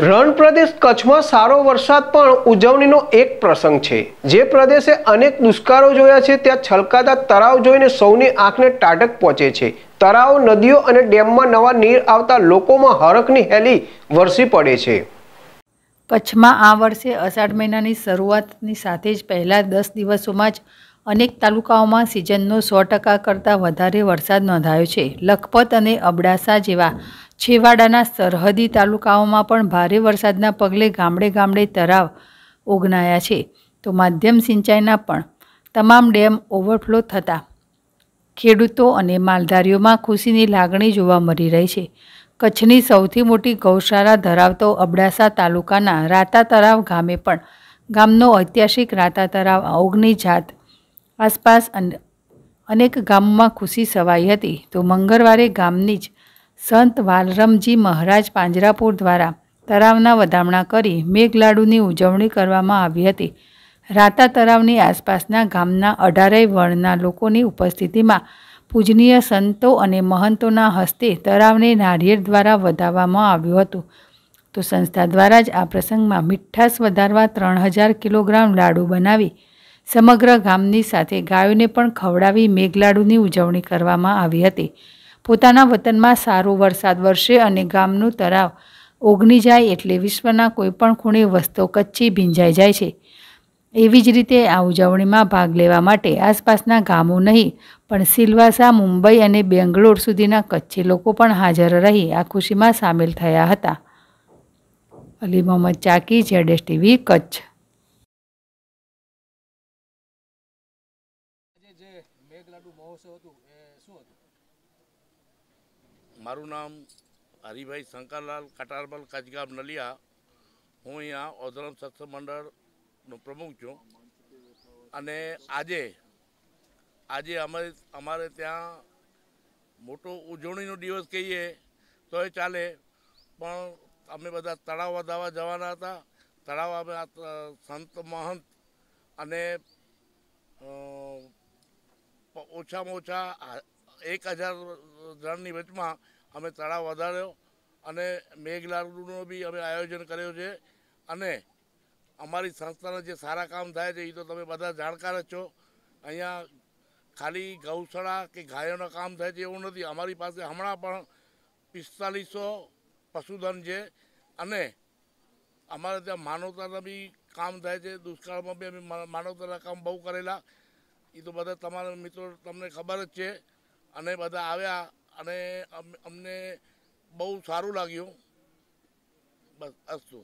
રણ પ્રદેશ કચ્છમાં સારો વરસાદ પણ ઉજવણીનો એક પ્રસંગ છે જે પ્રદેશે અનેક દુષ્કારો જોયા છે ત્યાં છલકાતા તળાવ જોઈને સૌની આંખને ટાઢક પહોંચે છે તળાવ નદીઓ અને ડેમમાં નવા નીર આવતા લોકોમાં હરખની હેલી વરસી પડે છે કચ્છમાં આ વર્ષે અષાઢ મહિનાની શરૂઆતની સાથે જ પહેલાં દસ દિવસોમાં જ અનેક તાલુકાઓમાં સિઝનનો સો ટકા કરતાં વધારે વરસાદ નોંધાયો છે લખપત અને અબડાસા જેવા છેવાડાના સરહદી તાલુકાઓમાં પણ ભારે વરસાદના પગલે ગામડે ગામડે તરાવ ઓગનાયા છે તો માધ્યમ સિંચાઈના પણ તમામ ડેમ ઓવરફ્લો થતાં ખેડૂતો અને માલધારીઓમાં ખુશીની લાગણી જોવા મળી રહી છે કચ્છની સૌથી મોટી ગૌશાળા ધરાવતો અબડાસા તાલુકાના રાતા તરાવ ગામે પણ ગામનો ઐતિહાસિક રાતા તરાવ ઓગની જાત આસપાસ અનેક ગામમાં ખુશી સવાઈ હતી તો મંગળવારે ગામની જ સંત વાલરમજી મહારાજ પાંજરાપુર દ્વારા તળાવના વધામણા કરી મેઘલાડુની ઉજવણી કરવામાં આવી હતી રાતા તળાવની આસપાસના ગામના અઢારેય વર્ણના લોકોની ઉપસ્થિતિમાં પૂજનીય સંતો અને મહંતોના હસ્તે તળાવને નારિયેળ દ્વારા વધાવવામાં આવ્યું હતું તો સંસ્થા દ્વારા જ આ પ્રસંગમાં મીઠાશ વધારવા ત્રણ હજાર કિલોગ્રામ લાડુ બનાવી સમગ્ર ગામની સાથે ગાયોને પણ ખવડાવી મેઘલાડુની ઉજવણી કરવામાં આવી હતી પોતાના વતનમાં સારો વરસાદ વરસે અને ગામનું તરાવ ઓગની જાય એટલે વિશ્વના કોઈપણ ખૂણે વસ્તો કચ્છી ભીંજાઈ જાય છે એવી જ રીતે આ ઉજવણીમાં ભાગ લેવા માટે આસપાસના ગામો નહીં પણ સિલવાસા મુંબઈ અને બેંગ્લોર સુધીના કચ્છી લોકો પણ હાજર રહી આ ખુશીમાં સામેલ થયા હતા અલી મોહમ્મદ ચાકી જેડેસ ટીવી કચ્છ મેઘલાડુ મહોત્સવ હતું એ શું હતું મારું નામ હરિભાઈ શંકરલાલ કટારબલ કચગામ નલિયા હું અહીંયા ઓધરમ સત્સંગ મંડળનો પ્રમુખ છું અને આજે આજે અમે અમારે ત્યાં મોટો ઉજવણીનો દિવસ કહીએ તો એ ચાલે પણ અમે બધા તળાવ વધાવવા જવાના હતા તળાવ અમે સંત મહંત અને ઓછામાં ઓછા એક હજાર જણની વચમાં અમે તળાવ વધાર્યો અને મેઘલાડુનો બી અમે આયોજન કર્યું છે અને અમારી સંસ્થાના જે સારા કામ થાય છે એ તો તમે બધા જાણકાર જ છો અહીંયા ખાલી ગૌશાળા કે ગાયોના કામ થાય છે એવું નથી અમારી પાસે હમણાં પણ પિસ્તાલીસો પશુધન છે અને અમારે ત્યાં માનવતાના બી કામ થાય છે દુષ્કાળમાં બી અમે માનવતાના કામ બહુ કરેલા એ તો બધા તમારા મિત્રો તમને ખબર જ છે અને બધા આવ્યા અને અમને બહુ સારું લાગ્યું બસ અસ્તુ